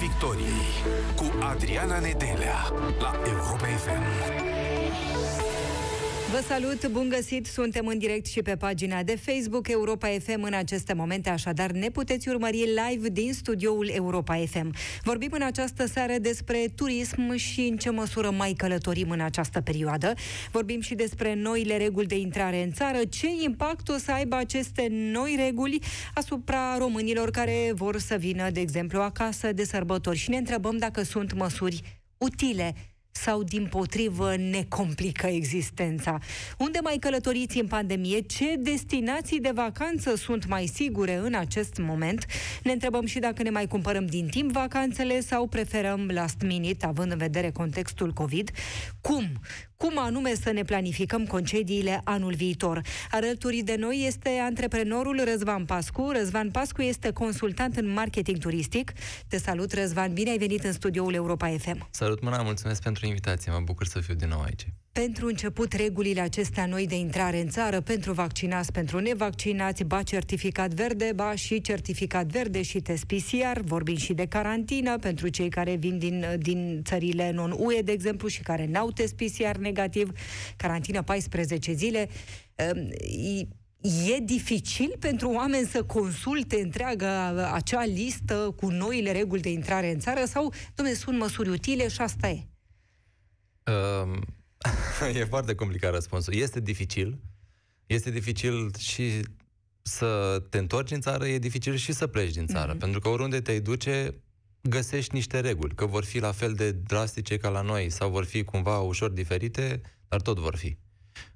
Victoriei cu Adriana Nedelea la Europa FM. Vă salut, bun găsit! Suntem în direct și pe pagina de Facebook Europa FM în aceste momente, așadar ne puteți urmări live din studioul Europa FM. Vorbim în această seară despre turism și în ce măsură mai călătorim în această perioadă. Vorbim și despre noile reguli de intrare în țară, ce impact o să aibă aceste noi reguli asupra românilor care vor să vină, de exemplu, acasă de sărbători și ne întrebăm dacă sunt măsuri utile sau, din potrivă, ne complică existența? Unde mai călătoriți în pandemie? Ce destinații de vacanță sunt mai sigure în acest moment? Ne întrebăm și dacă ne mai cumpărăm din timp vacanțele sau preferăm last minute, având în vedere contextul COVID. Cum? cum anume să ne planificăm concediile anul viitor. Arături de noi este antreprenorul Răzvan Pascu. Răzvan Pascu este consultant în marketing turistic. Te salut, Răzvan, bine ai venit în studioul Europa FM. Salut, Mâna, mulțumesc pentru invitație, mă bucur să fiu din nou aici. Pentru început, regulile acestea noi de intrare în țară pentru vaccinați, pentru nevaccinați, ba certificat verde, ba și certificat verde și test PCR, vorbim și de carantină pentru cei care vin din, din țările non-UE, de exemplu, și care n-au test PCR negativ, carantină 14 zile. Ehm, e dificil pentru oameni să consulte întreaga acea listă cu noile reguli de intrare în țară sau, domne, sunt măsuri utile și asta e? Um e foarte complicat răspunsul. Este dificil. Este dificil și să te întorci în țară, e dificil și să pleci din țară. Mm-hmm. Pentru că oriunde te duce, găsești niște reguli. Că vor fi la fel de drastice ca la noi sau vor fi cumva ușor diferite, dar tot vor fi.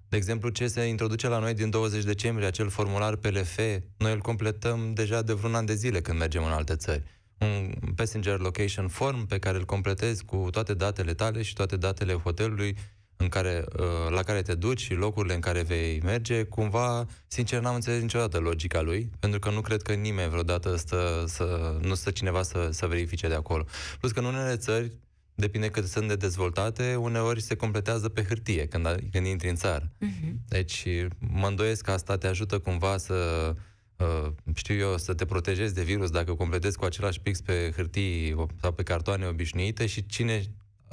De exemplu, ce se introduce la noi din 20 decembrie, acel formular PLF, noi îl completăm deja de vreun an de zile când mergem în alte țări. Un passenger location form pe care îl completezi cu toate datele tale și toate datele hotelului în care, uh, la care te duci și locurile în care vei merge, cumva, sincer, n-am înțeles niciodată logica lui, pentru că nu cred că nimeni vreodată stă, să, nu stă cineva să, să verifice de acolo. Plus că în unele țări, depinde cât sunt de dezvoltate, uneori se completează pe hârtie când, când intri în țară. Uh-huh. Deci mă îndoiesc că asta te ajută cumva să, uh, știu eu, să te protejezi de virus dacă completezi cu același pix pe hârtii sau pe cartoane obișnuite și cine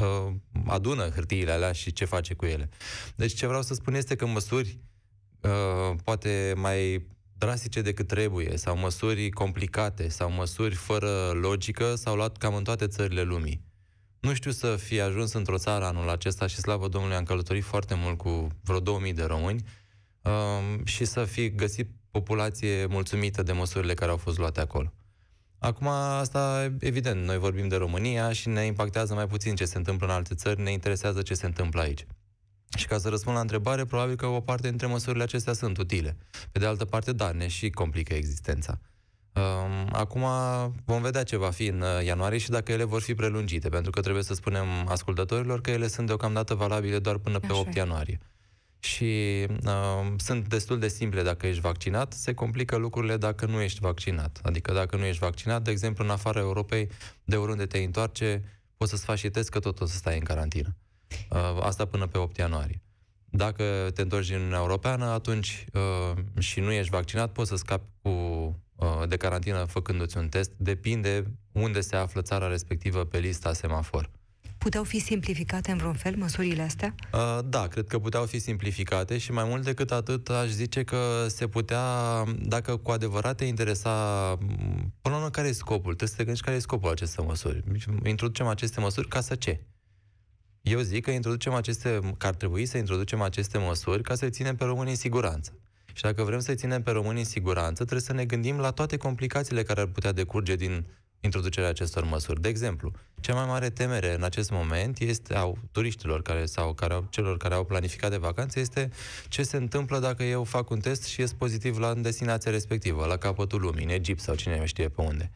uh, adună hârtiile alea și ce face cu ele. Deci ce vreau să spun este că măsuri uh, poate mai drastice decât trebuie, sau măsuri complicate, sau măsuri fără logică, s-au luat cam în toate țările lumii. Nu știu să fi ajuns într-o țară anul acesta și slavă Domnului am călătorit foarte mult cu vreo 2000 de români uh, și să fi găsit populație mulțumită de măsurile care au fost luate acolo. Acum, asta, evident, noi vorbim de România și ne impactează mai puțin ce se întâmplă în alte țări, ne interesează ce se întâmplă aici. Și ca să răspund la întrebare, probabil că o parte dintre măsurile acestea sunt utile. Pe de altă parte, da, ne și complică existența. Um, acum vom vedea ce va fi în uh, ianuarie și dacă ele vor fi prelungite, pentru că trebuie să spunem ascultătorilor că ele sunt deocamdată valabile doar până pe Așa. 8 ianuarie și uh, sunt destul de simple dacă ești vaccinat. Se complică lucrurile dacă nu ești vaccinat. Adică dacă nu ești vaccinat, de exemplu, în afara Europei, de oriunde te întoarce, poți să-ți faci și test că tot o să stai în carantină. Uh, asta până pe 8 ianuarie. Dacă te întorci din Uniunea Europeană, atunci uh, și nu ești vaccinat, poți să scapi cu, uh, de carantină făcându-ți un test. Depinde unde se află țara respectivă pe lista semafor. Puteau fi simplificate în vreun fel măsurile astea? Uh, da, cred că puteau fi simplificate și mai mult decât atât aș zice că se putea, dacă cu adevărat te interesa, până la care e scopul? Trebuie să te gândești care e scopul acestor măsuri. Introducem aceste măsuri ca să ce? Eu zic că introducem aceste, că ar trebui să introducem aceste măsuri ca să ținem pe români în siguranță. Și dacă vrem să ținem pe români în siguranță, trebuie să ne gândim la toate complicațiile care ar putea decurge din introducerea acestor măsuri. De exemplu, cea mai mare temere în acest moment este a turiștilor care, sau care au, celor care au planificat de vacanțe este ce se întâmplă dacă eu fac un test și ies pozitiv la destinația respectivă, la capătul lumii, în Egipt sau cine știe pe unde.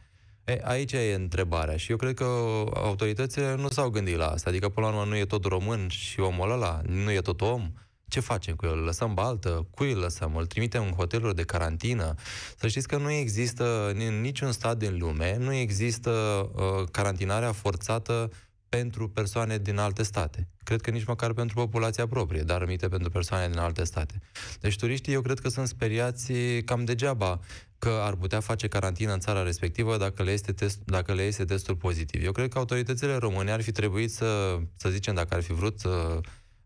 E, aici e întrebarea și eu cred că autoritățile nu s-au gândit la asta. Adică, până la urmă, nu e tot român și omul ăla, nu e tot om. Ce facem cu el? Îl lăsăm baltă? Cui îl lăsăm? Îl trimitem în hoteluri de carantină? Să știți că nu există în niciun stat din lume, nu există uh, carantinarea forțată pentru persoane din alte state. Cred că nici măcar pentru populația proprie, dar rămite pentru persoane din alte state. Deci turiștii eu cred că sunt speriați cam degeaba că ar putea face carantină în țara respectivă dacă le, este test, dacă le este testul pozitiv. Eu cred că autoritățile române ar fi trebuit să, să zicem, dacă ar fi vrut să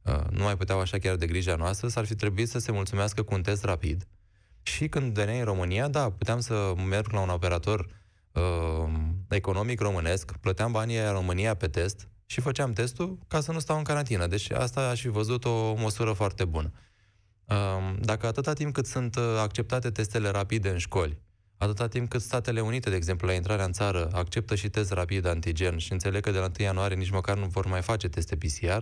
Uh, nu mai puteau așa chiar de grija noastră, s-ar fi trebuit să se mulțumească cu un test rapid. Și când veneai în România, da, puteam să merg la un operator uh, economic românesc, plăteam banii aia România pe test și făceam testul ca să nu stau în carantină. Deci asta aș fi văzut o măsură foarte bună. Uh, dacă atâta timp cât sunt uh, acceptate testele rapide în școli, atâta timp cât Statele Unite, de exemplu, la intrarea în țară, acceptă și test rapid antigen și înțeleg că de la 1 ianuarie nici măcar nu vor mai face teste PCR,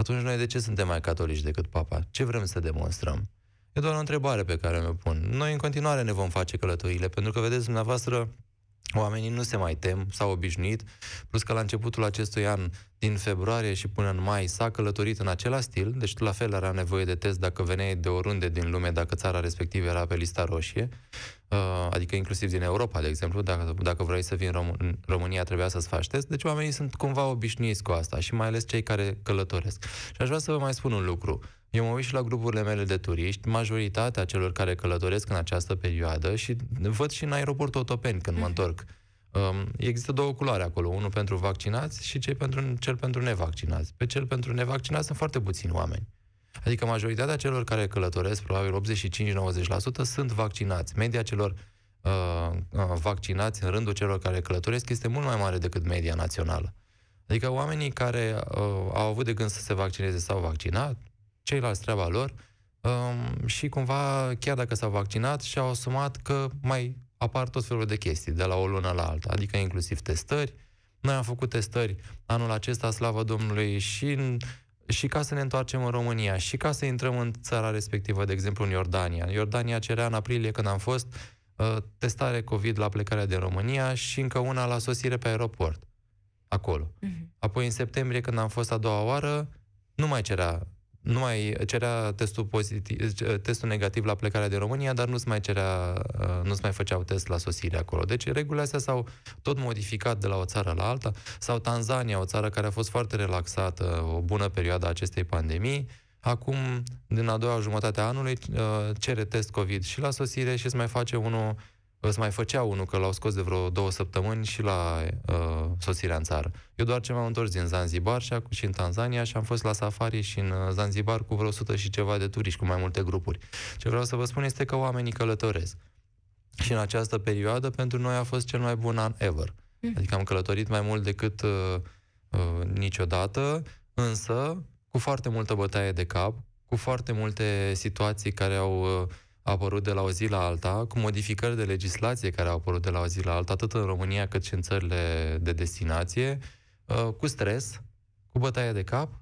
atunci noi de ce suntem mai catolici decât papa? Ce vrem să demonstrăm? E doar o întrebare pe care mi-o pun. Noi în continuare ne vom face călătorile, pentru că, vedeți, dumneavoastră, Oamenii nu se mai tem, s-au obișnuit, plus că la începutul acestui an, din februarie și până în mai, s-a călătorit în același stil, deci la fel era nevoie de test dacă veneai de oriunde din lume, dacă țara respectivă era pe lista roșie. Uh, adică inclusiv din Europa, de exemplu, dacă, dacă vrei să vii în Român- România, trebuia să-ți faci test. Deci oamenii sunt cumva obișnuiți cu asta și mai ales cei care călătoresc. Și aș vrea să vă mai spun un lucru. Eu mă uit și la grupurile mele de turiști, majoritatea celor care călătoresc în această perioadă și văd și în aeroportul Otopeni când mă mhm. întorc. Um, există două culoare acolo, unul pentru vaccinați și cei pentru, cel pentru nevaccinați. Pe cel pentru nevaccinați sunt foarte puțini oameni. Adică majoritatea celor care călătoresc, probabil 85-90%, sunt vaccinați. Media celor uh, uh, vaccinați în rândul celor care călătoresc este mult mai mare decât media națională. Adică oamenii care uh, au avut de gând să se vaccineze s-au vaccinat, ceilalți treaba lor um, și cumva, chiar dacă s-au vaccinat, și-au asumat că mai apar tot felul de chestii de la o lună la alta, adică inclusiv testări. Noi am făcut testări anul acesta, slavă Domnului, și în și ca să ne întoarcem în România și ca să intrăm în țara respectivă, de exemplu în Iordania. Iordania cerea în aprilie când am fost uh, testare COVID la plecarea din România și încă una la sosire pe aeroport, acolo. Uh-huh. Apoi în septembrie când am fost a doua oară, nu mai cerea nu mai cerea testul, pozitiv, testul negativ la plecarea de România, dar nu-ți mai, cerea, uh, nu-ți mai făceau test la sosire acolo. Deci regulile astea s-au tot modificat de la o țară la alta. Sau Tanzania, o țară care a fost foarte relaxată o bună perioadă a acestei pandemii, acum, din a doua jumătate a anului, uh, cere test COVID și la sosire și îți mai face unul Îți mai făcea unul că l-au scos de vreo două săptămâni și la uh, sosirea în țară. Eu doar ce m-am întors din Zanzibar și, și în Tanzania și am fost la safari și în uh, Zanzibar cu vreo 100 și ceva de turiști, cu mai multe grupuri. Ce vreau să vă spun este că oamenii călătoresc. Și în această perioadă, pentru noi a fost cel mai bun an ever. Mm. Adică am călătorit mai mult decât uh, uh, niciodată, însă cu foarte multă bătaie de cap, cu foarte multe situații care au uh, apărut de la o zi la alta, cu modificări de legislație care au apărut de la o zi la alta, atât în România cât și în țările de destinație, uh, cu stres, cu bătaia de cap,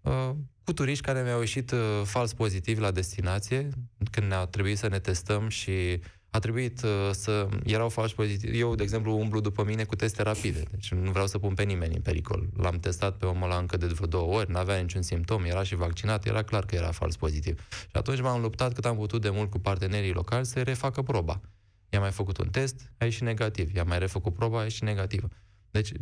uh, cu turiști care mi-au ieșit uh, fals pozitiv la destinație, când ne-a trebuit să ne testăm și a trebuit uh, să... Erau falși pozitivi. Eu, de exemplu, umblu după mine cu teste rapide, deci nu vreau să pun pe nimeni în pericol. L-am testat pe omul ăla încă de vreo două ori, n-avea niciun simptom, era și vaccinat, era clar că era fals pozitiv. Și atunci m-am luptat cât am putut de mult cu partenerii locali să refacă proba. I-am mai făcut un test, a ieșit negativ. I-am mai refăcut proba, a ieșit negativă. Deci, uh,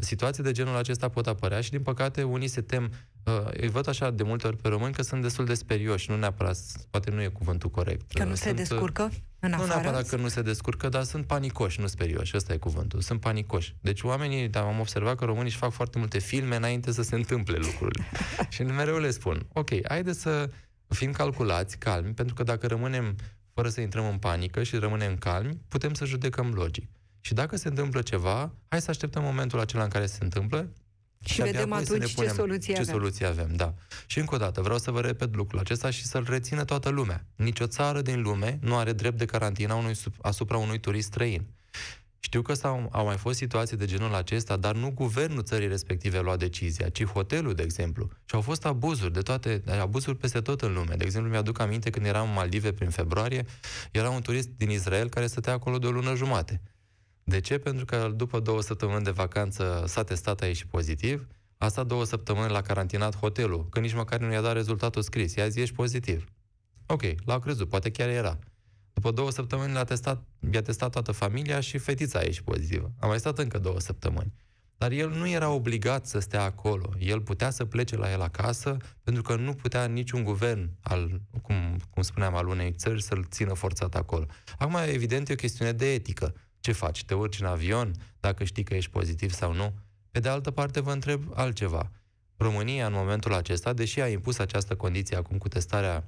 situații de genul acesta pot apărea și, din păcate, unii se tem, uh, îi văd așa de multe ori pe români, că sunt destul de sperioși, nu neapărat, poate nu e cuvântul corect. Că nu uh, sunt, se uh, descurcă? în afară? Nu neapărat că nu se descurcă, dar sunt panicoși, nu sperioși, ăsta e cuvântul. Sunt panicoși. Deci oamenii, dar am observat că românii își fac foarte multe filme înainte să se întâmple lucrurile. și mereu le spun, ok, haideți să fim calculați, calmi, pentru că dacă rămânem fără să intrăm în panică și rămânem calmi, putem să judecăm logic. Și dacă se întâmplă ceva, hai să așteptăm momentul acela în care se întâmplă și vedem atunci punem, ce soluție ce avem. soluție avem. Da. Și încă o dată, vreau să vă repet lucrul acesta și să-l rețină toată lumea. Nici o țară din lume nu are drept de carantină unui, asupra unui turist străin. Știu că s-au, au mai fost situații de genul acesta, dar nu guvernul țării respective a luat decizia, ci hotelul, de exemplu. Și au fost abuzuri de toate, abuzuri peste tot în lume. De exemplu, mi-aduc aminte când eram în Maldive prin februarie, era un turist din Israel care stătea acolo de o lună jumate. De ce? Pentru că după două săptămâni de vacanță s-a testat, a ieșit pozitiv, a stat două săptămâni la carantinat hotelul, că nici măcar nu i-a dat rezultatul scris. I-a zis, ești pozitiv. Ok, l-au crezut, poate chiar era. După două săptămâni l-a testat, i-a testat toată familia și fetița a ieșit pozitivă. A mai stat încă două săptămâni. Dar el nu era obligat să stea acolo. El putea să plece la el acasă, pentru că nu putea niciun guvern, al, cum, cum spuneam, al unei țări să-l țină forțat acolo. Acum, evident, e o chestiune de etică. Ce faci? Te urci în avion? Dacă știi că ești pozitiv sau nu? Pe de altă parte, vă întreb altceva. România, în momentul acesta, deși a impus această condiție acum cu testarea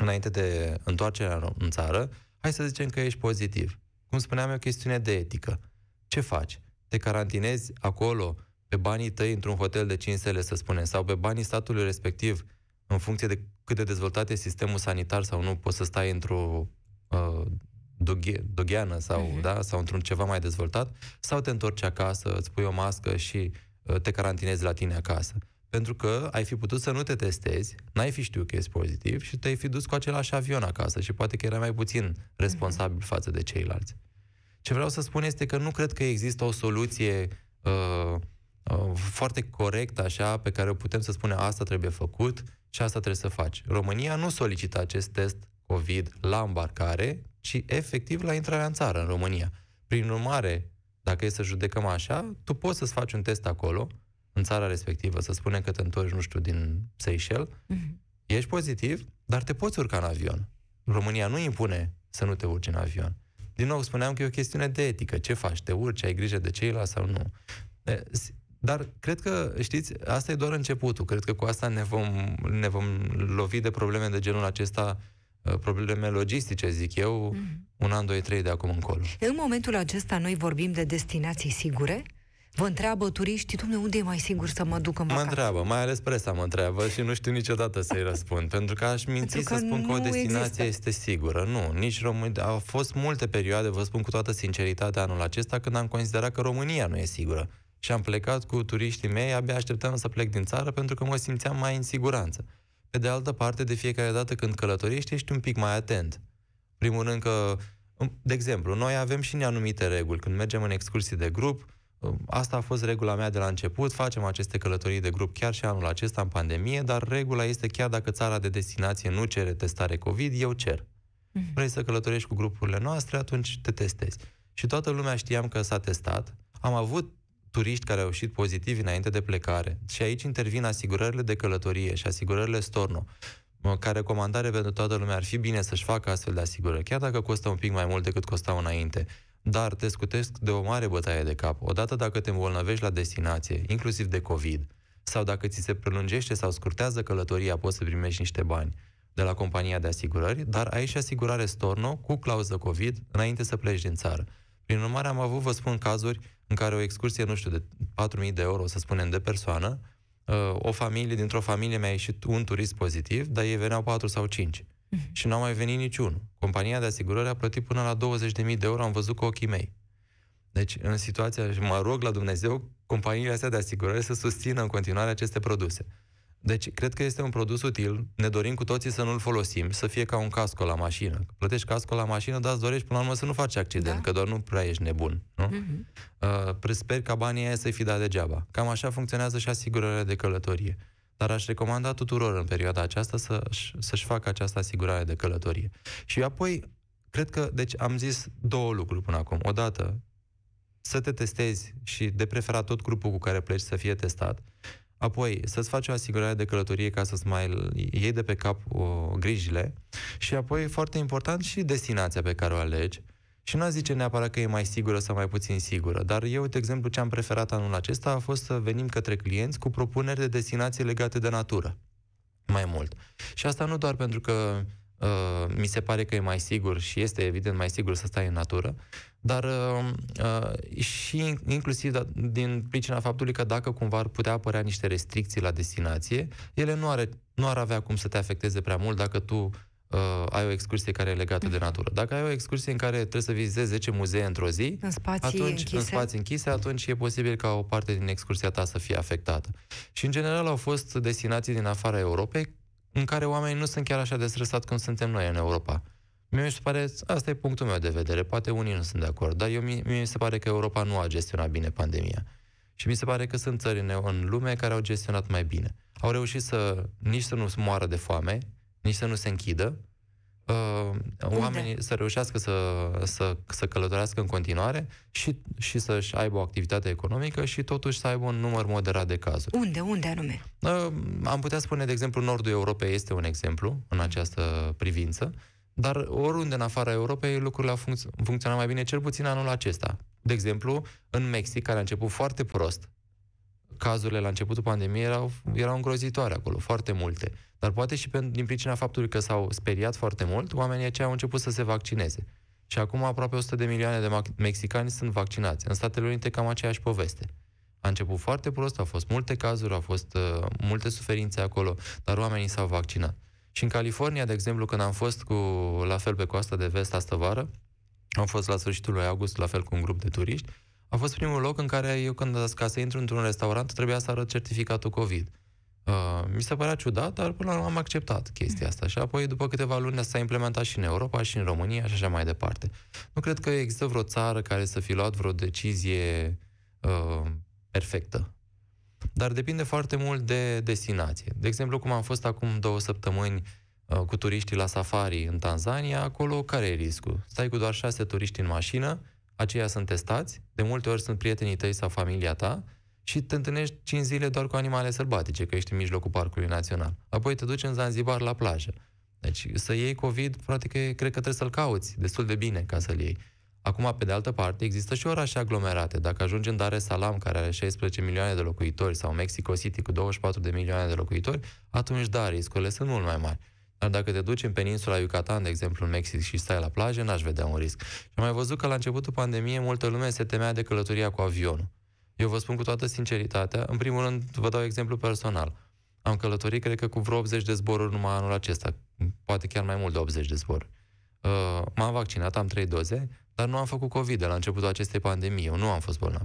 înainte de întoarcerea în țară, hai să zicem că ești pozitiv. Cum spuneam, e o chestiune de etică. Ce faci? Te carantinezi acolo pe banii tăi într-un hotel de 5 stele, să spunem, sau pe banii statului respectiv, în funcție de cât de dezvoltat e sistemul sanitar sau nu, poți să stai într-o uh, doghe, dogheană sau, uh-huh. da, sau într-un ceva mai dezvoltat, sau te întorci acasă, îți pui o mască și uh, te carantinezi la tine acasă. Pentru că ai fi putut să nu te testezi, n-ai fi știut că ești pozitiv și te-ai fi dus cu același avion acasă și poate că erai mai puțin responsabil uh-huh. față de ceilalți. Ce vreau să spun este că nu cred că există o soluție uh, uh, foarte corectă, așa, pe care o putem să spunem asta trebuie făcut și asta trebuie să faci. România nu solicită acest test COVID la îmbarcare, ci efectiv la intrarea în țară, în România. Prin urmare, dacă e să judecăm așa, tu poți să-ți faci un test acolo, în țara respectivă, să spune că te întorci, nu știu, din Seychelles, mm-hmm. ești pozitiv, dar te poți urca în avion. România nu impune să nu te urci în avion. Din nou, spuneam că e o chestiune de etică. Ce faci? Te urci? Ai grijă de ceilalți sau nu? Dar cred că, știți, asta e doar începutul. Cred că cu asta ne vom, ne vom lovi de probleme de genul acesta Uh, probleme logistice, zic eu, mm-hmm. un an, doi, trei de acum încolo. În momentul acesta noi vorbim de destinații sigure? Vă întreabă turiștii, dumne, unde e mai sigur să mă duc în vacanță? Mă întreabă, mai ales presa mă întreabă și nu știu niciodată să-i răspund, pentru că aș minți că să spun că o destinație există. este sigură. Nu, nici România. Au fost multe perioade, vă spun cu toată sinceritatea anul acesta, când am considerat că România nu e sigură. Și am plecat cu turiștii mei, abia așteptam să plec din țară pentru că mă simțeam mai în siguranță. Pe de altă parte, de fiecare dată când călătorești, ești un pic mai atent. Primul rând că, um, de exemplu, noi avem și anumite reguli. Când mergem în excursii de grup, um, asta a fost regula mea de la început, facem aceste călătorii de grup chiar și anul acesta în pandemie, dar regula este chiar dacă țara de destinație nu cere testare COVID, eu cer. Mhm. Vrei să călătorești cu grupurile noastre, atunci te testezi. Și toată lumea știam că s-a testat. Am avut turiști care au ieșit pozitivi înainte de plecare. Și aici intervin asigurările de călătorie și asigurările storno ca recomandare pentru toată lumea ar fi bine să-și facă astfel de asigurări, chiar dacă costă un pic mai mult decât costau înainte. Dar te scutesc de o mare bătaie de cap. Odată dacă te îmbolnăvești la destinație, inclusiv de COVID, sau dacă ți se prelungește sau scurtează călătoria, poți să primești niște bani de la compania de asigurări, dar ai și asigurare storno cu clauză COVID înainte să pleci din țară. Prin urmare, am avut, vă spun, cazuri în care o excursie, nu știu, de 4.000 de euro, să spunem, de persoană, uh, o familie, dintr-o familie mi-a ieșit un turist pozitiv, dar ei veneau 4 sau 5. Mhm. Și n-au mai venit niciunul. Compania de asigurări a plătit până la 20.000 de euro, am văzut cu ochii mei. Deci, în situația, și mă rog la Dumnezeu, companiile astea de asigurări să susțină în continuare aceste produse. Deci, cred că este un produs util, ne dorim cu toții să nu-l folosim, să fie ca un casco la mașină. Plătești casco la mașină, dar îți dorești până la urmă să nu faci accident, da. că doar nu prea ești nebun. Nu? Mm-hmm. Uh, sper ca banii aia să-i fi dat degeaba. Cam așa funcționează și asigurarea de călătorie. Dar aș recomanda tuturor în perioada aceasta să, să-și facă această asigurare de călătorie. Și apoi, cred că, deci am zis două lucruri până acum. Odată, să te testezi și de preferat tot grupul cu care pleci să fie testat. Apoi, să-ți faci o asigurare de călătorie ca să-ți mai iei de pe cap o, grijile. Și apoi, foarte important, și destinația pe care o alegi. Și nu a zice neapărat că e mai sigură sau mai puțin sigură, dar eu, de exemplu, ce am preferat anul acesta a fost să venim către clienți cu propuneri de destinații legate de natură, mai mult. Și asta nu doar pentru că uh, mi se pare că e mai sigur și este evident mai sigur să stai în natură, dar uh, uh și inclusiv da, din pricina faptului că dacă cumva ar putea apărea niște restricții la destinație, ele nu, are, nu ar avea cum să te afecteze prea mult dacă tu uh, ai o excursie care e legată de natură. Dacă ai o excursie în care trebuie să vizitezi 10 muzee într-o zi, în spații, atunci, închise. în spații închise, atunci e posibil ca o parte din excursia ta să fie afectată. Și în general au fost destinații din afara Europei în care oamenii nu sunt chiar așa de stresat cum suntem noi în Europa. Mie mi se pare, asta e punctul meu de vedere, poate unii nu sunt de acord, dar eu, mie, mi se pare că Europa nu a gestionat bine pandemia. Și mi se pare că sunt țări în, în lume care au gestionat mai bine. Au reușit să nici să nu moară de foame, nici să nu se închidă, uh, oamenii să reușească să, să, să călătorească în continuare și, și să-și aibă o activitate economică și totuși să aibă un număr moderat de cazuri. Unde? Unde anume? Uh, am putea spune, de exemplu, nordul Europei este un exemplu în această privință. Dar oriunde în afara Europei lucrurile au func- funcționat mai bine, cel puțin anul acesta. De exemplu, în Mexic, care a început foarte prost, cazurile la începutul pandemiei erau, erau îngrozitoare acolo, foarte multe. Dar poate și pe, din pricina faptului că s-au speriat foarte mult, oamenii aceia au început să se vaccineze. Și acum aproape 100 de milioane de mexicani sunt vaccinați. În Statele Unite cam aceeași poveste. A început foarte prost, au fost multe cazuri, au fost uh, multe suferințe acolo, dar oamenii s-au vaccinat. Și în California, de exemplu, când am fost cu, la fel pe coasta de vest astă vară, am fost la sfârșitul lui august, la fel cu un grup de turiști, a fost primul loc în care eu, când, ca să intru într-un restaurant, trebuia să arăt certificatul COVID. Uh, mi se părea ciudat, dar până la urmă am acceptat chestia asta. Și apoi, după câteva luni, s-a implementat și în Europa, și în România, și așa mai departe. Nu cred că există vreo țară care să fi luat vreo decizie uh, perfectă dar depinde foarte mult de destinație. De exemplu, cum am fost acum două săptămâni uh, cu turiștii la safari în Tanzania, acolo care e riscul? Stai cu doar șase turiști în mașină, aceia sunt testați, de multe ori sunt prietenii tăi sau familia ta și te întâlnești 5 zile doar cu animale sălbatice, că ești în mijlocul parcului național. Apoi te duci în Zanzibar la plajă. Deci să iei COVID, practic, cred că trebuie să-l cauți destul de bine ca să-l iei. Acum, pe de altă parte, există și orașe aglomerate. Dacă ajungi în Dar es Salaam, care are 16 milioane de locuitori, sau Mexico City cu 24 de milioane de locuitori, atunci, da, riscurile sunt mult mai mari. Dar dacă te duci în peninsula Yucatan, de exemplu, în Mexic și stai la plajă, n-aș vedea un risc. Și am mai văzut că la începutul pandemiei multă lume se temea de călătoria cu avionul. Eu vă spun cu toată sinceritatea, în primul rând vă dau exemplu personal. Am călătorit, cred că, cu vreo 80 de zboruri numai anul acesta, poate chiar mai mult de 80 de zboruri. Uh, m-am vaccinat, am trei doze, dar nu am făcut COVID de la începutul acestei pandemii. Eu nu am fost bolnav.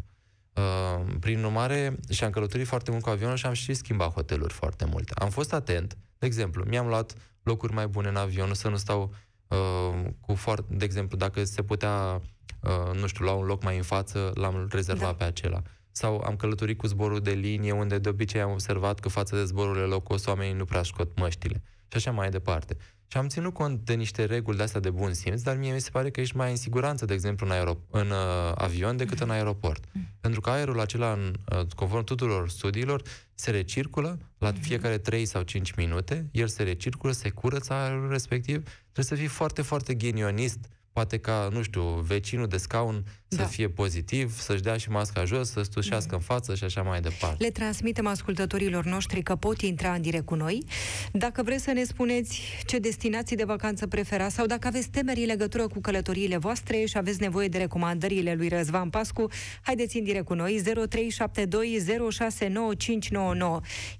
Uh, prin urmare, și-am călătorit foarte mult cu avionul și am și schimbat hoteluri foarte mult. Am fost atent. De exemplu, mi-am luat locuri mai bune în avion, să nu stau uh, cu foarte... De exemplu, dacă se putea, uh, nu știu, la un loc mai în față, l-am rezervat da. pe acela sau am călătorit cu zborul de linie, unde de obicei am observat că față de zborurile locos, oamenii nu prea scot măștile. Și așa mai departe. Și am ținut cont de niște reguli de astea de bun simț, dar mie mi se pare că ești mai în siguranță, de exemplu, în, aerop- în uh, avion decât în aeroport. Mm. Pentru că aerul acela, în, uh, conform tuturor studiilor, se recirculă la mm. fiecare 3 sau 5 minute, el se recirculă, se curăță aerul respectiv. Trebuie să fii foarte, foarte ghinionist uh, poate ca, nu știu, vecinul de scaun să da. fie pozitiv, să-și dea și masca jos, să stușească în față și așa mai departe. Le transmitem ascultătorilor noștri că pot intra în direct cu noi. Dacă vreți să ne spuneți ce destinații de vacanță preferați sau dacă aveți temeri în legătură cu călătoriile voastre și aveți nevoie de recomandările lui Răzvan Pascu, haideți în direct cu noi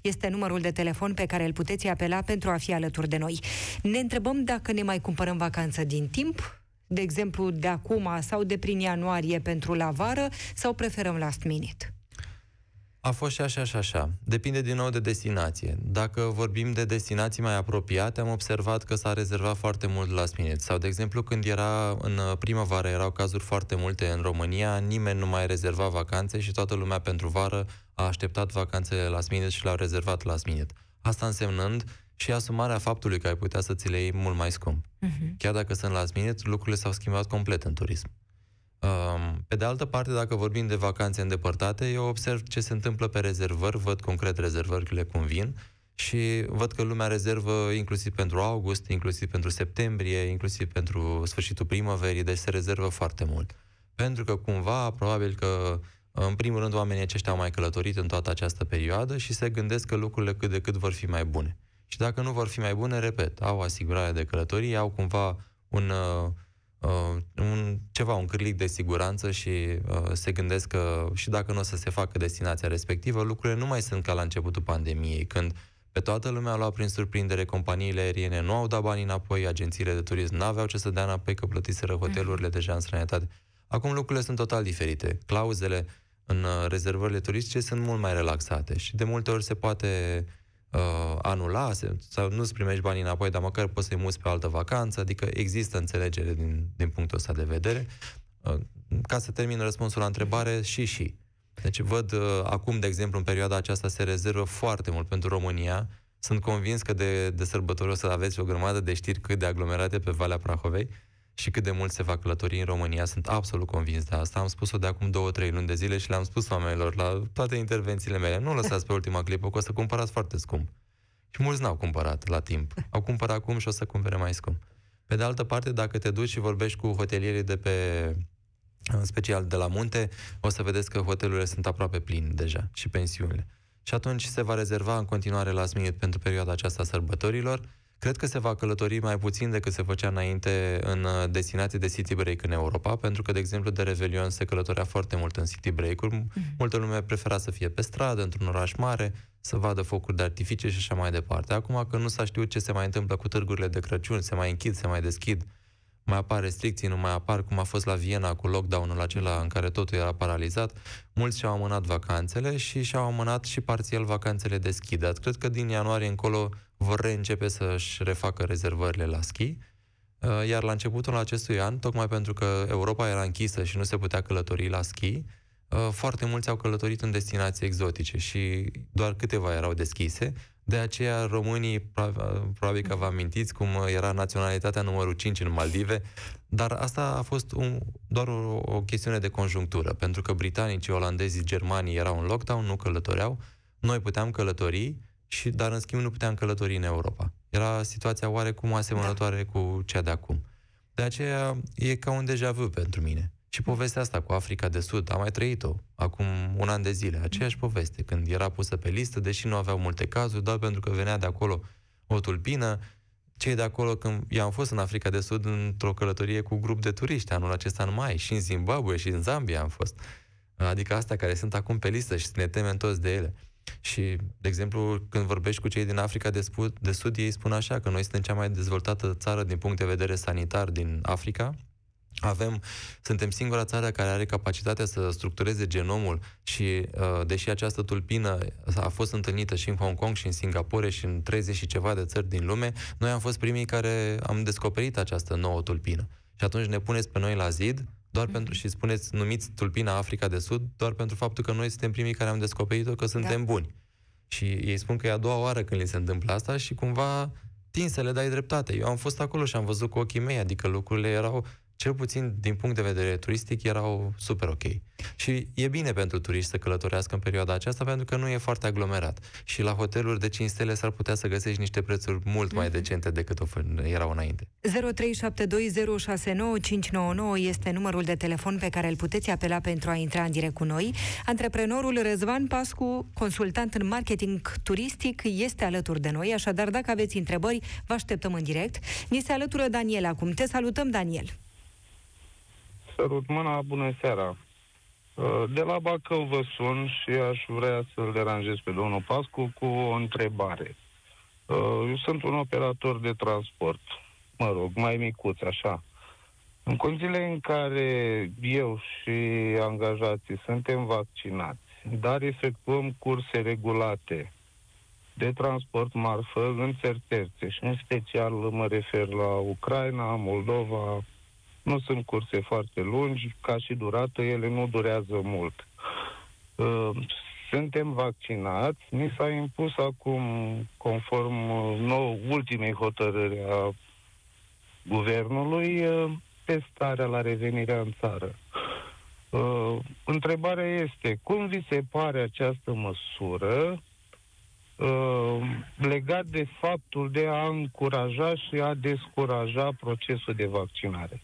0372069599. Este numărul de telefon pe care îl puteți apela pentru a fi alături de noi. Ne întrebăm dacă ne mai cumpărăm vacanță din timp de exemplu, de acum sau de prin ianuarie pentru la vară sau preferăm last minute? A fost și așa și așa. Depinde din nou de destinație. Dacă vorbim de destinații mai apropiate, am observat că s-a rezervat foarte mult la minute. Sau, de exemplu, când era în primăvară, erau cazuri foarte multe în România, nimeni nu mai rezerva vacanțe și toată lumea pentru vară a așteptat vacanțele la minute și le-au rezervat la minute. Asta însemnând și asumarea faptului că ai putea să ți le iei mult mai scump. Uh-huh. Chiar dacă sunt la minute, lucrurile s-au schimbat complet în turism. Um, pe de altă parte, dacă vorbim de vacanțe îndepărtate, eu observ ce se întâmplă pe rezervări, văd concret rezervările cum vin și văd că lumea rezervă inclusiv pentru august, inclusiv pentru septembrie, inclusiv pentru sfârșitul primăverii, deci se rezervă foarte mult. Pentru că cumva, probabil că în primul rând, oamenii aceștia au mai călătorit în toată această perioadă și se gândesc că lucrurile cât de cât vor fi mai bune. Și dacă nu vor fi mai bune, repet, au asigurarea de călătorie, au cumva un, uh, uh un ceva, un cârlic de siguranță și uh, se gândesc că și dacă nu o să se facă destinația respectivă, lucrurile nu mai sunt ca la începutul pandemiei, când pe toată lumea a luat prin surprindere, companiile aeriene nu au dat bani înapoi, agențiile de turism nu aveau ce să dea înapoi, că plătiseră mhm. hotelurile deja în străinătate. Acum lucrurile sunt total diferite. Clauzele în uh, rezervările turistice sunt mult mai relaxate și de multe ori se poate uh, uh, anula sau nu-ți primești banii înapoi, dar măcar poți să-i muți pe altă vacanță, adică există înțelegere din, din punctul ăsta de vedere. Uh, ca să termin răspunsul la întrebare, și și. Deci văd uh, acum, de exemplu, în perioada aceasta se rezervă foarte mult pentru România. Sunt convins că de, de sărbători o să aveți o grămadă de știri cât de aglomerate pe Valea Prahovei. Uh, și cât de mult se va călători în România. Sunt absolut convins de asta. Am spus-o de acum două, trei luni de zile și le-am spus oamenilor la toate intervențiile mele. Nu lăsați pe ultima clipă, că o să cumpărați foarte scump. Și mulți n-au cumpărat la timp. Au cumpărat acum și o să cumpere mai scump. Pe de altă parte, dacă te duci și vorbești cu hotelierii de pe în special de la munte, o să vedeți că hotelurile sunt aproape pline deja și pensiunile. Și atunci se va rezerva în continuare la minute pentru perioada aceasta sărbătorilor Cred că se va călători mai puțin decât se făcea înainte în uh, destinații de city break în Europa, pentru că, de exemplu, de Revelion se călătorea foarte mult în city break-uri. Mm-hmm. Multă lume prefera să fie pe stradă, într-un oraș mare, să vadă focuri de artificii și așa mai departe. Acum că nu s-a știut ce se mai întâmplă cu târgurile de Crăciun, se mai închid, se mai deschid, mai apar restricții, nu mai apar, cum a fost la Viena cu lockdown-ul acela în care totul era paralizat, mulți și-au amânat vacanțele și și-au amânat și parțial vacanțele de schi. Dar cred că din ianuarie încolo vor reîncepe să-și refacă rezervările la schi. Uh, iar la începutul acestui an, tocmai pentru că Europa era închisă și nu se putea călători la schi, uh, foarte mulți au călătorit în destinații exotice și doar câteva erau deschise, de aceea românii, probabil că vă amintiți cum era naționalitatea numărul 5 în Maldive, dar asta a fost un, doar o, o chestiune de conjunctură, pentru că britanicii, olandezii, germanii erau în lockdown, nu călătoreau, noi puteam călători, și, dar în schimb nu puteam călători în Europa. Era situația oarecum asemănătoare da. cu cea de acum. De aceea e ca un deja vu pentru mine. Și povestea asta cu Africa de Sud, am mai trăit-o acum un an de zile, aceeași poveste, când era pusă pe listă, deși nu aveau multe cazuri, doar pentru că venea de acolo o tulpină, cei de acolo, când eu am fost în Africa de Sud într-o călătorie cu grup de turiști anul acesta în mai, și în Zimbabwe, și în Zambia am fost. Adică astea care sunt acum pe listă și ne temem toți de ele. Și, de exemplu, când vorbești cu cei din Africa de, spu- de Sud, ei spun așa că noi suntem cea mai dezvoltată țară din punct de vedere sanitar din Africa avem, suntem singura țară care are capacitatea să structureze genomul și, uh, deși această tulpină a fost întâlnită și în Hong Kong și în Singapore și în 30 și ceva de țări din lume, noi am fost primii care am descoperit această nouă tulpină. Și atunci ne puneți pe noi la zid doar mhm. pentru și spuneți numiți tulpina Africa de Sud doar pentru faptul că noi suntem primii care am descoperit-o că suntem da. buni. Și ei spun că e a doua oară când li se întâmplă asta și cumva tin să le dai dreptate. Eu am fost acolo și am văzut cu ochii mei, adică lucrurile erau cel puțin din punct de vedere turistic, erau super ok. Și e bine pentru turiști să călătorească în perioada aceasta pentru că nu e foarte aglomerat. Și la hoteluri de 5 stele s-ar putea să găsești niște prețuri mult mai mhm. decente decât erau înainte. 0372069599 este numărul de telefon pe care îl puteți apela pentru a intra în direct cu noi. Antreprenorul Răzvan Pascu, consultant în marketing turistic, este alături de noi, așadar dacă aveți întrebări, vă așteptăm în direct. Ni se alătură Daniel acum. Te salutăm, Daniel! sărut mâna, bună seara. Uh, de la Bacău vă sun și aș vrea să-l deranjez pe domnul Pascu cu o întrebare. Uh, eu sunt un operator de transport, mă rog, mai micuț, așa. În condițiile în care eu și angajații suntem vaccinați, dar efectuăm curse regulate de transport marfă în țări terțe și în special mă refer la Ucraina, Moldova, nu sunt curse foarte lungi, ca și durată, ele nu durează mult. Uh, suntem vaccinați, ni s-a impus acum, conform uh, nou, ultimei hotărâri a guvernului, uh, testarea la revenirea în țară. Uh, întrebarea este, cum vi se pare această măsură uh, legat de faptul de a încuraja și a descuraja procesul de vaccinare?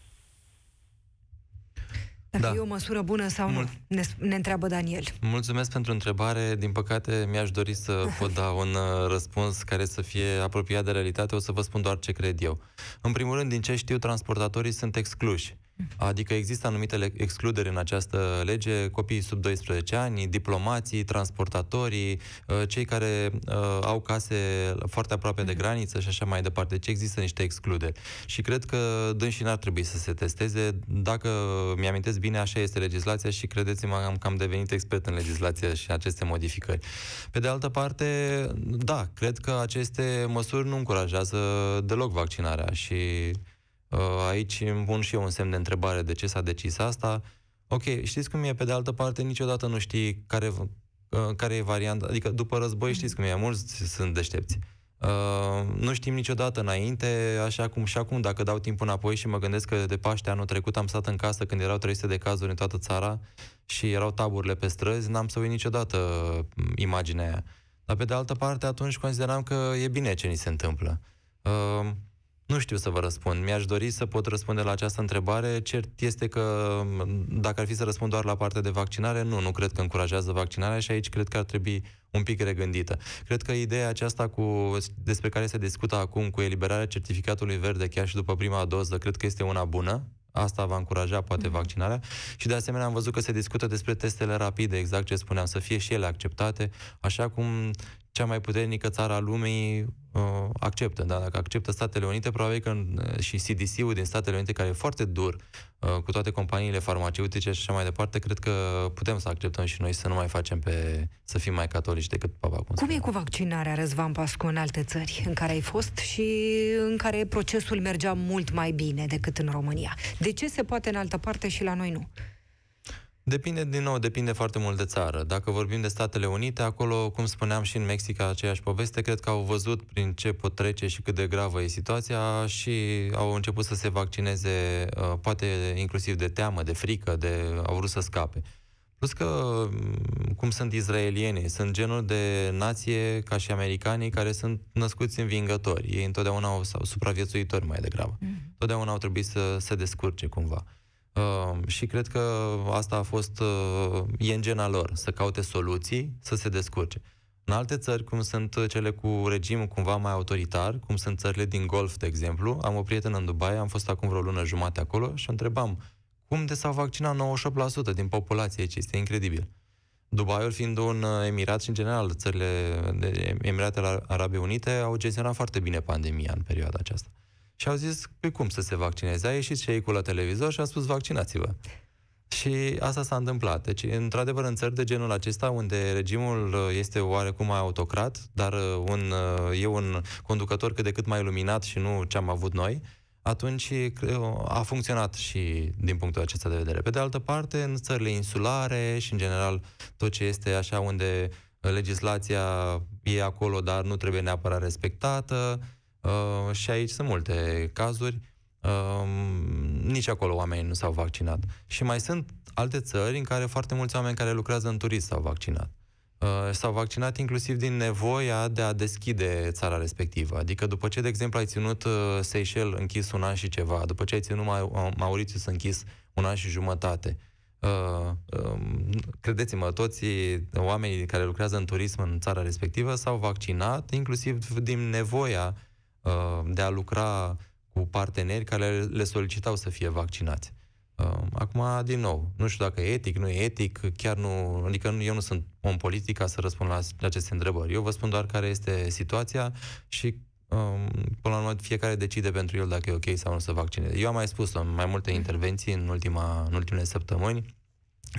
Da. Dacă da. e o măsură bună sau Mul- nu, ne, ne întreabă Daniel. Mulțumesc pentru întrebare. Din păcate, mi-aș dori să pot da un uh, răspuns care să fie apropiat de realitate. O să vă spun doar ce cred eu. În primul rând, din ce știu, transportatorii sunt excluși. Adică există anumite excluderi în această lege, copiii sub 12 ani, diplomații, transportatorii, uh, cei care uh, au case foarte aproape de mhm. graniță și așa mai departe. Deci există niște excluderi. Și cred că dânsii n-ar trebui să se testeze. Dacă mi-amintesc bine, așa este legislația și credeți-mă că am devenit expert în legislație și aceste modificări. Pe de altă parte, da, cred că aceste măsuri nu încurajează deloc vaccinarea și Uh, aici îmi pun și eu un semn de întrebare de ce s-a decis asta. Ok, știți cum e, pe de altă parte, niciodată nu știi care, uh, care e varianta. Adică după război mhm. știți cum e, mulți sunt deștepți. Uh, nu știm niciodată înainte, așa cum și acum, dacă dau timp înapoi și mă gândesc că de Paște anul trecut am stat în casă când erau 300 de cazuri în toată țara și erau taburile pe străzi, n-am să uit niciodată mm, imaginea aia. Dar pe de altă parte, atunci consideram că e bine ce ni se întâmplă. Uh, nu știu să vă răspund. Mi-aș dori să pot răspunde la această întrebare. Cert este că dacă ar fi să răspund doar la partea de vaccinare, nu, nu cred că încurajează vaccinarea și aici cred că ar trebui un pic regândită. Cred că ideea aceasta cu, despre care se discută acum cu eliberarea certificatului verde chiar și după prima doză, cred că este una bună. Asta va încuraja poate mm. vaccinarea și de asemenea am văzut că se discută despre testele rapide, exact ce spuneam, să fie și ele acceptate, așa cum cea mai puternică țară a lumii uh, acceptă. Dar dacă acceptă Statele Unite, probabil că uh, și CDC-ul din Statele Unite, care e foarte dur uh, cu toate companiile farmaceutice și așa mai departe, cred că putem să acceptăm și noi să nu mai facem pe... să fim mai catolici decât papa. Cum, cum e cu vaccinarea, Răzvan Pascu, în alte țări în care ai fost și în care procesul mergea mult mai bine decât în România? De ce se poate în altă parte și la noi nu? Depinde, din nou, depinde foarte mult de țară. Dacă vorbim de Statele Unite, acolo, cum spuneam și în Mexica, aceeași poveste, cred că au văzut prin ce pot trece și cât de gravă e situația și au început să se vaccineze, uh, poate inclusiv de teamă, de frică, de au vrut să scape. Plus că, mm, cum sunt izraelienii, sunt genul de nație ca și americanii care sunt născuți învingători. Ei întotdeauna au, sau supraviețuitori mai degrabă. Mm. Totdeauna au trebuit să se descurce cumva. Uh, și cred că asta a fost, uh, e în gena lor, să caute soluții, să se descurce. În alte țări, cum sunt cele cu regim cumva mai autoritar, cum sunt țările din Golf, de exemplu, am o prietenă în Dubai, am fost acum vreo lună jumate acolo și întrebam cum de s-au vaccinat 98% din populație aici, este incredibil. Dubaiul fiind un emirat și, în general, țările de Emiratele Arabe Unite au gestionat foarte bine pandemia în perioada aceasta. Și au zis, păi cum să se vaccineze? A ieșit și ei cu la televizor și a spus, vaccinați-vă. Și asta s-a întâmplat. Deci, într-adevăr, în țări de genul acesta, unde regimul uh, este oarecum mai autocrat, dar uh, un, uh, e un conducător cât de cât mai luminat și nu ce am avut noi, atunci a funcționat și din punctul acesta de vedere. Pe de altă parte, în țările insulare și, în general, tot ce este așa unde legislația e acolo, dar nu trebuie neapărat respectată, Uh, și aici sunt multe cazuri. Uh, nici acolo oamenii nu s-au vaccinat. Și mai sunt alte țări în care foarte mulți oameni care lucrează în turism s-au vaccinat. Uh, s-au vaccinat inclusiv din nevoia de a deschide țara respectivă. Adică după ce, de exemplu, ai ținut uh, Seychelles închis un an și ceva, după ce ai ținut uh, Mauritius închis un an și jumătate, Uh, uh, credeți-mă, toți oamenii care lucrează în turism în țara respectivă s-au vaccinat, inclusiv din nevoia Uh, de a lucra cu parteneri care le solicitau să fie vaccinați. Uh, acum, din nou, nu știu dacă e etic, nu e etic, chiar nu, adică eu nu sunt om politic ca să răspund la aceste întrebări. Eu vă spun doar care este situația și um, până la urmă fiecare decide pentru el dacă e ok sau nu să vaccineze. Eu am mai spus în mai multe mhm. intervenții în, ultima, în ultimele săptămâni,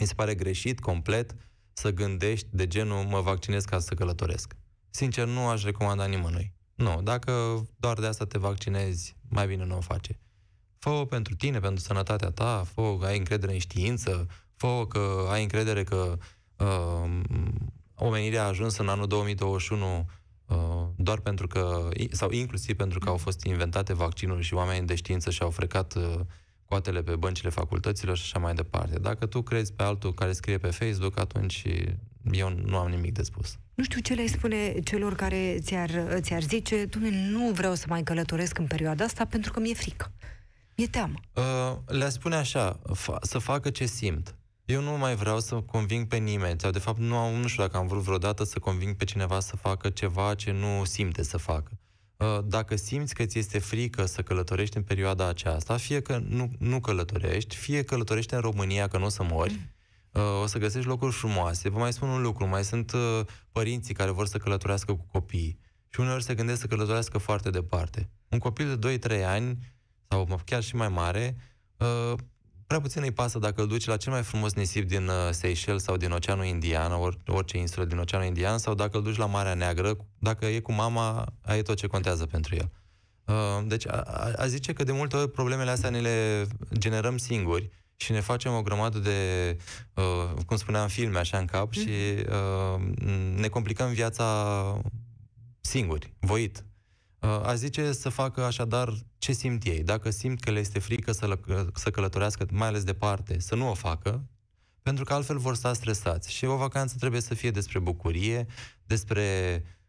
mi se pare greșit, complet, să gândești de genul mă vaccinez ca să călătoresc. Sincer, nu aș recomanda nimănui. Nu, dacă doar de asta te vaccinezi, mai bine nu o face. Fă-o pentru tine, pentru sănătatea ta, fă-o că ai încredere în știință, fă-o că ai încredere că uh, omenirea a ajuns în anul 2021 uh, doar pentru că, sau inclusiv pentru că au fost inventate vaccinuri și oamenii de știință și-au frecat uh, coatele pe băncile facultăților și așa mai departe. Dacă tu crezi pe altul care scrie pe Facebook, atunci eu nu am nimic de spus nu știu ce le spune celor care ți-ar, ți-ar zice, dumne, nu vreau să mai călătoresc în perioada asta pentru că mi-e frică. Mi-e teamă. Uh, le spune așa, fa- să facă ce simt. Eu nu mai vreau să conving pe nimeni, sau de fapt nu, am, nu știu dacă am vrut vreodată să conving pe cineva să facă ceva ce nu simte să facă. Uh, dacă simți că ți este frică să călătorești în perioada aceasta, fie că nu, nu călătorești, fie călătorești în România că nu o să mori, mm Uh, o să găsești locuri frumoase. Vă mai spun un lucru, mai sunt uh, părinții care vor să călătorească cu copiii și uneori se gândesc să călătorească foarte departe. Un copil de 2-3 ani sau chiar și mai mare, uh, prea puțin îi pasă dacă îl duci la cel mai frumos nisip din Seychelles sau din Oceanul Indian, or, orice insulă din Oceanul Indian, sau dacă îl duci la Marea Neagră, dacă e cu mama, ai tot ce contează pentru el. Deci a, a zice că de multe ori problemele astea ne le generăm singuri, și ne facem o grămadă de, uh, cum spuneam, filme așa în cap și mhm. uh, ne complicăm viața singuri, voit. Uh, aș zice să facă așadar ce simt ei. Dacă simt că le este frică să, lă- să călătorească, mai ales departe, să nu o facă, pentru că altfel vor sta stresați. Și o vacanță trebuie să fie despre bucurie, despre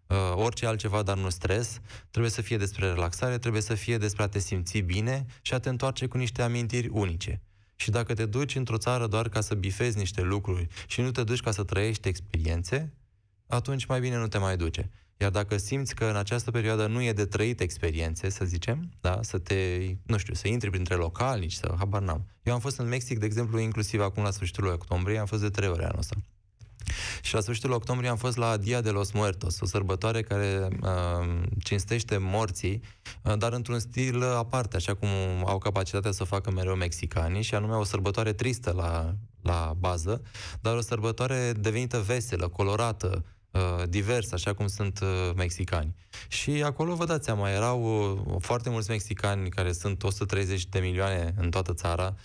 uh, orice altceva, dar nu stres, trebuie să fie despre relaxare, trebuie să fie despre a te simți bine și a te întoarce cu niște amintiri unice. Și dacă te duci într-o țară doar ca să bifezi niște lucruri și nu te duci ca să trăiești experiențe, atunci mai bine nu te mai duce. Iar dacă simți că în această perioadă nu e de trăit experiențe, să zicem, da? să te, nu știu, să intri printre localnici, să habar n-am. Eu am fost în Mexic, de exemplu, inclusiv acum la sfârșitul lui octombrie, am fost de trei ore anul ăsta. Și la sfârșitul octombrie am fost la Dia de los Muertos, o sărbătoare care uh, cinstește morții, uh, dar într-un stil aparte, așa cum au capacitatea să facă mereu mexicanii, și anume o sărbătoare tristă la, la bază, dar o sărbătoare devenită veselă, colorată, uh, Uh, divers, așa cum sunt uh, mexicani. Și acolo, vă dați seama, erau uh, foarte mulți mexicani, care sunt 130 de milioane în toată țara,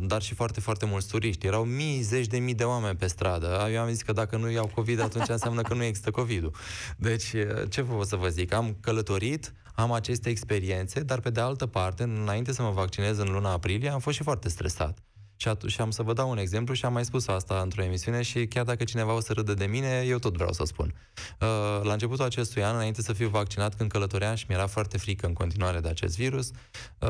dar și foarte, foarte mulți turiști. Erau mii, zeci de mii de oameni pe stradă. Eu am zis că dacă nu iau COVID, atunci înseamnă că nu există COVID-ul. Deci, ce vă să vă zic? Am călătorit, am aceste experiențe, dar pe de altă parte, înainte să mă vaccinez în luna aprilie, am fost și foarte stresat. Și, at- și am să vă dau un exemplu și am mai spus asta într-o emisiune și chiar dacă cineva o să râdă de mine, eu tot vreau să spun. Uh, la începutul acestui an, înainte să fiu vaccinat, când călătoream și mi-era foarte frică în continuare de acest virus, uh,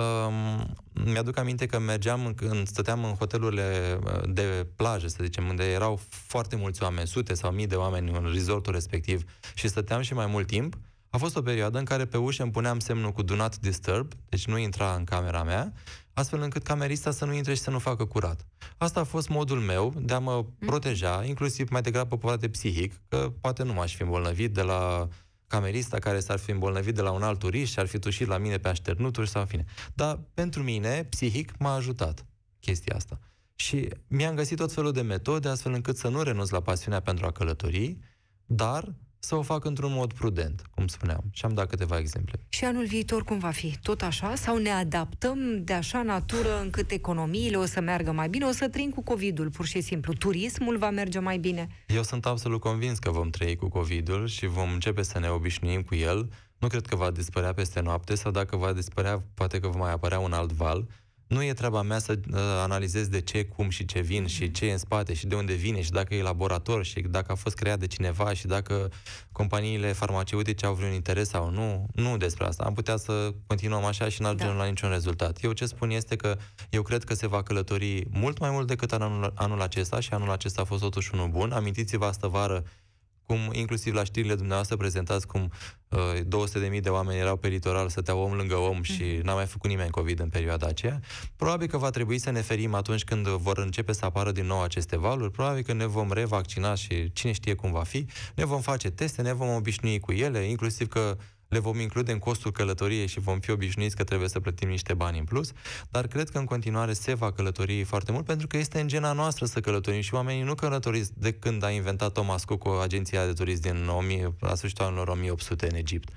mi-aduc aminte că mergeam, când stăteam în hotelurile uh, de plajă, să zicem, unde erau foarte mulți oameni, sute sau mii de oameni în resortul respectiv și stăteam și mai mult timp, a fost o perioadă în care pe ușă îmi puneam semnul cu Do Not Disturb, deci nu intra în camera mea, astfel încât camerista să nu intre și să nu facă curat. Asta a fost modul meu de a mă mhm. proteja, inclusiv mai degrabă de psihic, că poate nu m-aș fi îmbolnăvit de la camerista care s-ar fi îmbolnăvit de la un alt turist și ar fi tușit la mine pe așternuturi sau în fine. Dar pentru mine, psihic, m-a ajutat chestia asta. Și mi-am găsit tot felul de metode astfel încât să nu renunț la pasiunea pentru a călători, dar să o fac într-un mod prudent, cum spuneam. Și am dat câteva exemple. Și anul viitor cum va fi? Tot așa? Sau ne adaptăm de așa natură încât economiile o să meargă mai bine? O să trăim cu COVID-ul, pur și simplu. Turismul va merge mai bine? Eu sunt absolut convins că vom trăi cu COVID-ul și vom începe să ne obișnuim cu el. Nu cred că va dispărea peste noapte sau dacă va dispărea, poate că va mai apărea un alt val. Nu e treaba mea să uh, analizez de ce, cum și ce vin și ce e în spate și de unde vine și dacă e laborator și dacă a fost creat de cineva și dacă companiile farmaceutice au vreun interes sau nu. Nu despre asta. Am putea să continuăm așa și n-ajungem da. la niciun rezultat. Eu ce spun este că eu cred că se va călători mult mai mult decât anul, anul acesta și anul acesta a fost totuși unul bun. Amintiți-vă astă vară cum inclusiv la știrile dumneavoastră prezentați cum uh, 200.000 de oameni erau pe litoral, stăteau om lângă om mhm. și n-a mai făcut nimeni COVID în perioada aceea, probabil că va trebui să ne ferim atunci când vor începe să apară din nou aceste valuri, probabil că ne vom revaccina și cine știe cum va fi, ne vom face teste, ne vom obișnui cu ele, inclusiv că le vom include în costul călătoriei și vom fi obișnuiți că trebuie să plătim niște bani în plus, dar cred că în continuare se va călători foarte mult pentru că este în gena noastră să călătorim și oamenii nu călătoresc de când a inventat Thomas Cook o agenția de turism din 1000, la sfârșitul anilor 1800 în Egipt,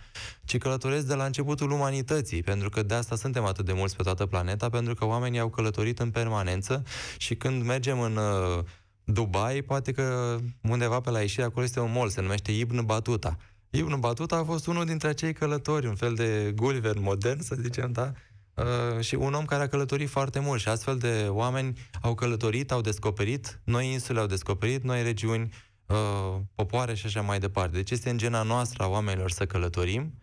ci călătoresc de la începutul umanității, pentru că de asta suntem atât de mulți pe toată planeta, pentru că oamenii au călătorit în permanență și când mergem în uh, Dubai, poate că undeva pe la ieșire acolo este un mall, se numește Ibn Batuta Ibn Batuta a fost unul dintre acei călători, un fel de Gulliver modern, să zicem, da? Uh, și un om care a călătorit foarte mult și astfel de oameni au călătorit, au descoperit, noi insule au descoperit, noi regiuni, uh, popoare și așa mai departe. Deci este în gena noastră a oamenilor să călătorim.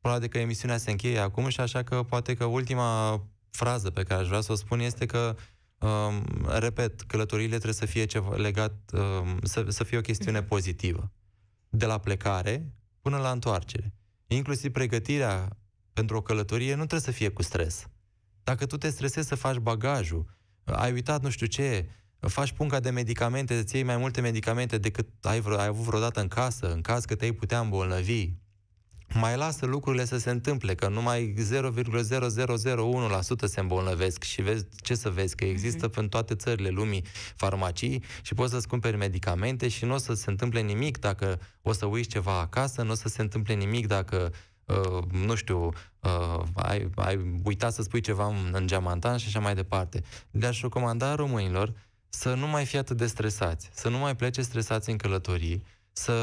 Probabil că emisiunea se încheie acum și așa că poate că ultima frază pe care aș vrea să o spun este că Um, repet, călătorile trebuie să fie ceva legat, um, să, să fie o chestiune pozitivă. De la plecare, până la întoarcere. Inclusiv pregătirea pentru o călătorie nu trebuie să fie cu stres. Dacă tu te stresezi să faci bagajul, ai uitat nu știu ce, faci punca de medicamente, îți iei mai multe medicamente decât ai, vreo, ai avut vreodată în casă, în caz că te-ai putea îmbolnăvi, mai lasă lucrurile să se întâmple, că numai 0,0001% se îmbolnăvesc și vezi ce să vezi, că există mm în toate țările lumii farmacii și poți să-ți cumperi medicamente și nu o să se întâmple nimic dacă o să uiți ceva acasă, nu o să se întâmple nimic dacă Uh, nu știu, uh, ai, ai uitat să spui ceva în, în geamantan și așa mai departe. Le-aș recomanda românilor să nu mai fie atât de stresați, să nu mai plece stresați în călătorii, să,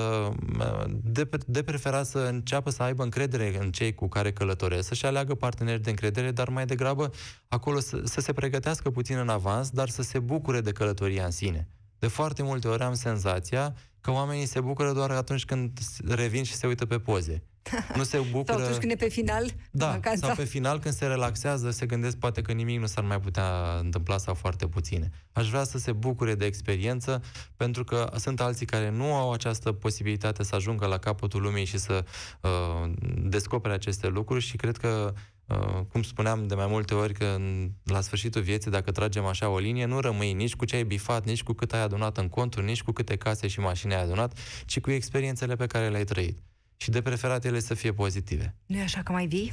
de, de preferat să înceapă să aibă încredere în cei cu care călătoresc, să-și aleagă parteneri de încredere, dar mai degrabă acolo să, să se pregătească puțin în avans, dar să se bucure de călătoria în sine. De foarte multe ori am senzația că oamenii se bucură doar atunci când revin și se uită pe poze. Nu se bucură... sau atunci când e pe final. Da, vacanța. sau pe final când se relaxează, se gândesc poate că nimic nu s-ar mai putea întâmpla sau foarte puține. Aș vrea să se bucure de experiență, pentru că sunt alții care nu au această posibilitate să ajungă la capătul lumii și să uh, descopere aceste lucruri și cred că Uh, cum spuneam de mai multe ori că la sfârșitul vieții, dacă tragem așa o linie, nu rămâi nici cu ce ai bifat, nici cu cât ai adunat în conturi, nici cu câte case și mașini ai adunat, ci cu experiențele pe care le-ai trăit. Și de preferat ele să fie pozitive. Nu e așa că mai vii?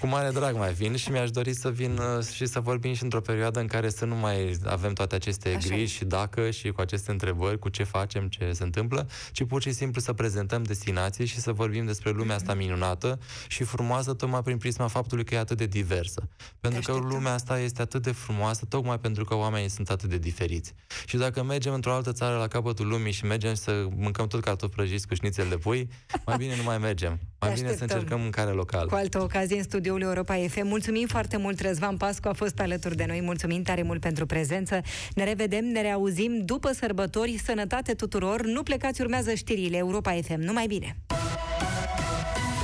cu mare drag mai vin și mi-aș dori să vin uh, și să vorbim și într-o perioadă în care să nu mai avem toate aceste Așa. griji și dacă și cu aceste întrebări, cu ce facem, ce se întâmplă, ci pur și simplu să prezentăm destinații și să vorbim despre lumea asta mhm. minunată și frumoasă tocmai prin prisma faptului că e atât de diversă. Pentru că lumea asta este atât de frumoasă tocmai pentru că oamenii sunt atât de diferiți. Și dacă mergem într-o altă țară la capătul lumii și mergem să mâncăm tot cartofi prăjiți cu șnițel de pui, mai bine nu mai mergem. Mai bine să încercăm mâncare locală. Cu altă ocazie în studiu studioul Europa FM. Mulțumim foarte mult, Răzvan Pascu a fost alături de noi. Mulțumim tare mult pentru prezență. Ne revedem, ne reauzim după sărbători. Sănătate tuturor! Nu plecați, urmează știrile Europa FM. Numai bine!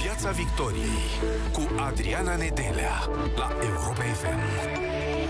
Piața Victoriei cu Adriana Nedelea la Europa FM.